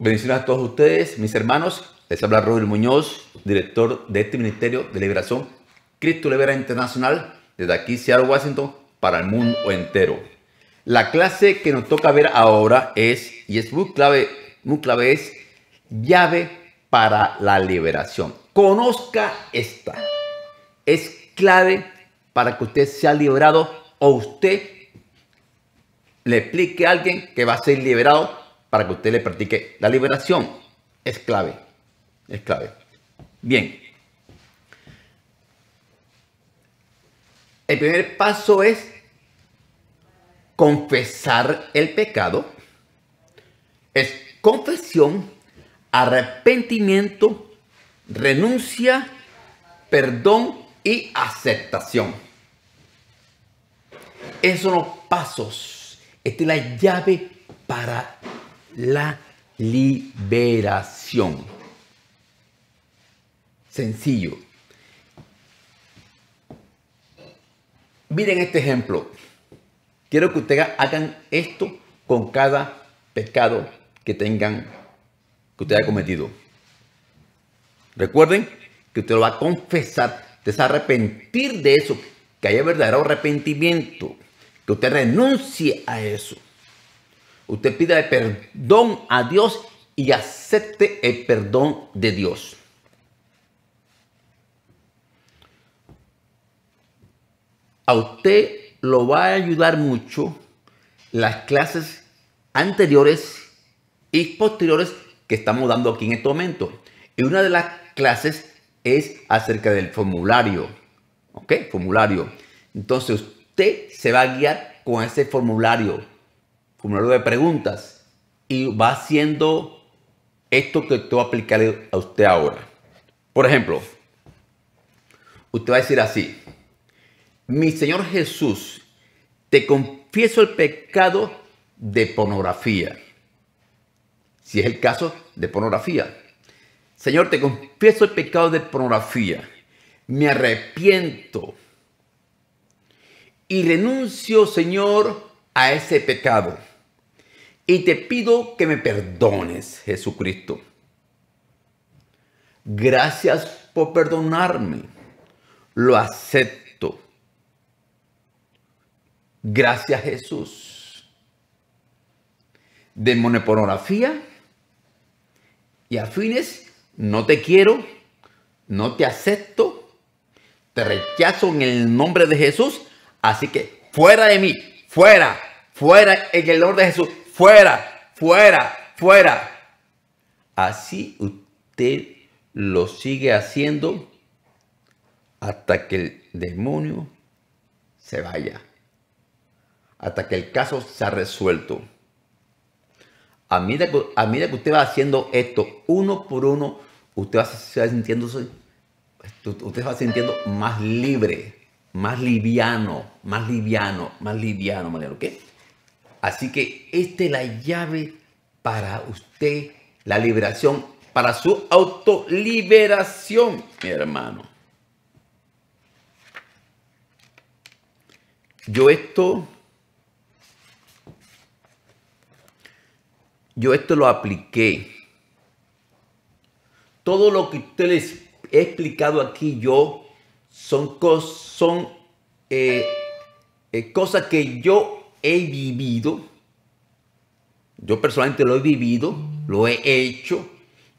Bendiciones a todos ustedes, mis hermanos. Les habla Robert Muñoz, director de este Ministerio de Liberación, Cristo Libera Internacional, desde aquí, Seattle, Washington, para el mundo entero. La clase que nos toca ver ahora es, y es muy clave, muy clave es llave para la liberación. Conozca esta. Es clave para que usted sea liberado o usted le explique a alguien que va a ser liberado para que usted le practique la liberación. Es clave, es clave. Bien. El primer paso es confesar el pecado. Es confesión, arrepentimiento, renuncia, perdón y aceptación. Esos son los pasos. Esta es la llave para la liberación. Sencillo. Miren este ejemplo. Quiero que ustedes hagan esto con cada pecado que tengan, que usted haya cometido. Recuerden que usted lo va a confesar, te a arrepentir de eso, que haya verdadero arrepentimiento, que usted renuncie a eso. Usted pida perdón a Dios y acepte el perdón de Dios. A usted lo va a ayudar mucho las clases anteriores y posteriores que estamos dando aquí en este momento. Y una de las clases es acerca del formulario. ¿Ok? Formulario. Entonces usted se va a guiar con ese formulario formulario de preguntas y va haciendo esto que te voy a aplicar a usted ahora. Por ejemplo, usted va a decir así, mi Señor Jesús, te confieso el pecado de pornografía. Si es el caso de pornografía. Señor, te confieso el pecado de pornografía. Me arrepiento. Y renuncio, Señor, a ese pecado y te pido que me perdones, Jesucristo. Gracias por perdonarme. Lo acepto. Gracias, Jesús. De pornografía. y afines, no te quiero, no te acepto, te rechazo en el nombre de Jesús. Así que fuera de mí, fuera, fuera en el nombre de Jesús fuera, fuera, fuera. Así usted lo sigue haciendo hasta que el demonio se vaya, hasta que el caso se ha resuelto. A medida, que, a medida que usted va haciendo esto uno por uno, usted va, sintiéndose, usted va sintiendo más libre, más liviano, más liviano, más liviano, manera, ¿ok? Así que esta es la llave para usted, la liberación, para su autoliberación, mi hermano. Yo esto, yo esto lo apliqué. Todo lo que usted les he explicado aquí yo son, son eh, eh, cosas que yo he vivido, yo personalmente lo he vivido, lo he hecho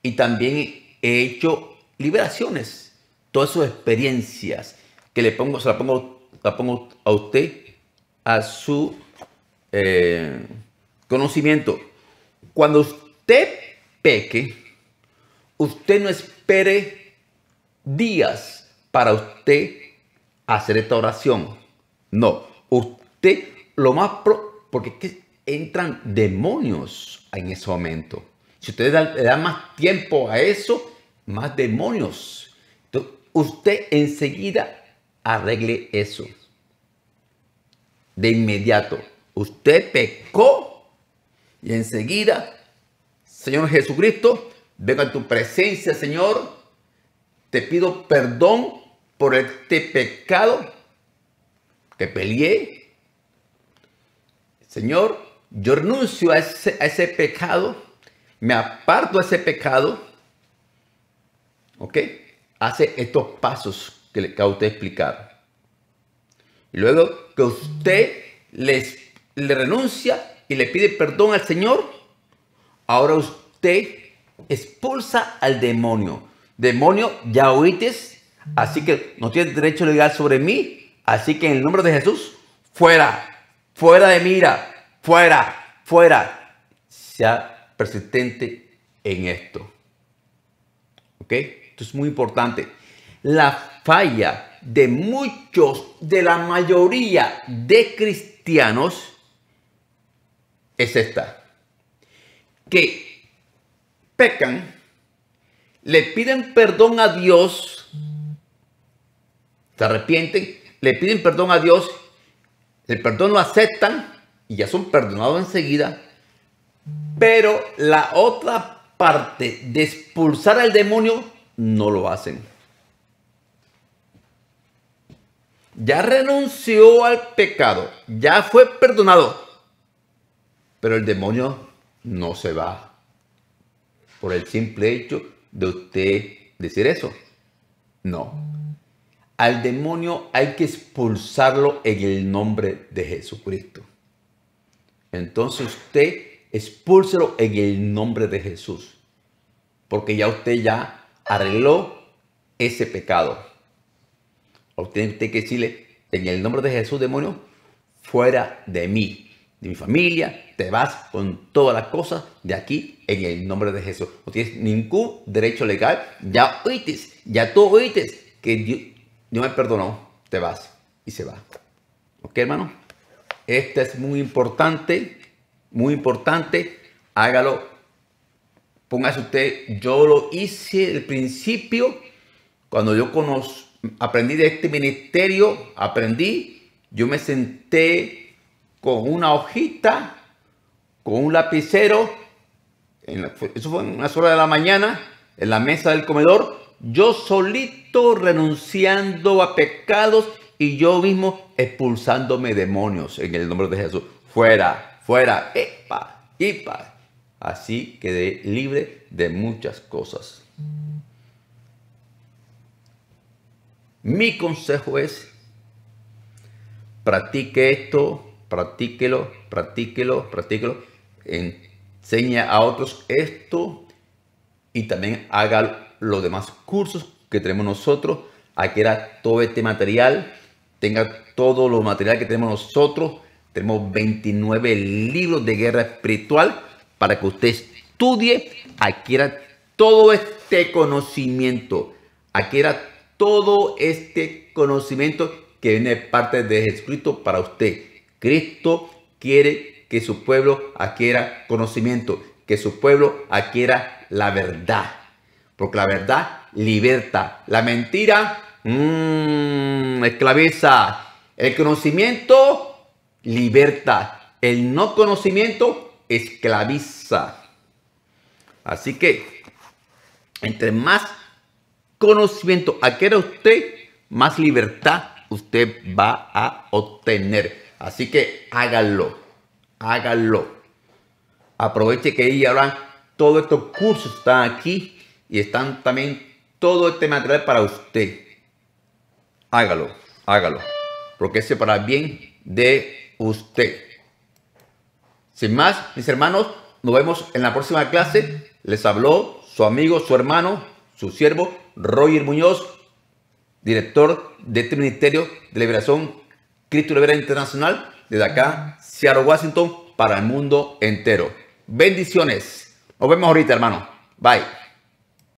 y también he hecho liberaciones. Todas sus experiencias que le pongo, se la pongo, a usted, a su eh, conocimiento. Cuando usted peque, usted no espere días para usted hacer esta oración. No, usted lo más... Pro, porque entran demonios en ese momento. Si usted le da más tiempo a eso, más demonios. Entonces, usted enseguida arregle eso. De inmediato. Usted pecó y enseguida, Señor Jesucristo, vengo a tu presencia, Señor. Te pido perdón por este pecado que peleé, Señor, yo renuncio a ese, pecado, me aparto de ese pecado, ¿ok? Hace estos pasos que le acabo de explicar. Y luego que usted le renuncia y le pide perdón al Señor, ahora usted expulsa al demonio. Demonio, ya oíste, así que no tiene derecho legal sobre mí, así que en el nombre de Jesús, fuera fuera de mira, fuera, fuera. Sea persistente en esto. ¿Ok? Esto es muy importante. La falla de muchos, de la mayoría de cristianos es esta. Que pecan, le piden perdón a Dios, se arrepienten, le piden perdón a Dios el perdón lo aceptan y ya son perdonados enseguida. Pero la otra parte de expulsar al demonio no lo hacen. Ya renunció al pecado, ya fue perdonado, pero el demonio no se va por el simple hecho de usted decir eso. No al demonio hay que expulsarlo en el nombre de Jesucristo. Entonces usted expúlselo en el nombre de Jesús, porque ya usted ya arregló ese pecado. usted tiene que decirle, en el nombre de Jesús, demonio, fuera de mí, de mi familia, te vas con todas las cosas de aquí en el nombre de Jesús. No tienes ningún derecho legal, ya oíste, ya tú oíste que Dios... Dios me perdonó, te vas y se va. ¿Ok, hermano? Esto es muy importante, muy importante. Hágalo. Póngase usted, yo lo hice al principio, cuando yo aprendí de este ministerio, aprendí, yo me senté con una hojita, con un lapicero, en eso fue en una sola de la mañana, en la mesa del comedor, yo solito renunciando a pecados y yo mismo expulsándome demonios en el nombre de Jesús. Fuera, fuera, epa, epa. Así quedé libre de muchas cosas. Mi consejo es, practique esto, practíquelo, practíquelo, practíquelo, enseña a otros esto y también hágalo los demás cursos que tenemos nosotros. Aquí todo este material. Tenga todo lo material que tenemos nosotros. Tenemos 29 libros de guerra espiritual para que usted estudie, adquiera todo este conocimiento, adquiera todo este conocimiento que viene parte de Jesucristo para usted. Cristo quiere que su pueblo adquiera conocimiento, que su pueblo adquiera la verdad porque la verdad liberta. La mentira mmm, esclaviza. El conocimiento liberta. El no conocimiento esclaviza. Así que, entre más conocimiento adquiera usted, más libertad usted va a obtener. Así que hágalo, hágalo. Aproveche que ahí ahora todos estos cursos están aquí y están también todo este material para usted. Hágalo, hágalo, porque es para bien de usted. Sin más, mis hermanos, nos vemos en la próxima clase. Les habló su amigo, su hermano, su siervo, Roger Muñoz, director de este Ministerio de Liberación Cristo Libera Internacional, desde acá, Seattle, Washington, para el mundo entero. Bendiciones. Nos vemos ahorita, hermano. Bye.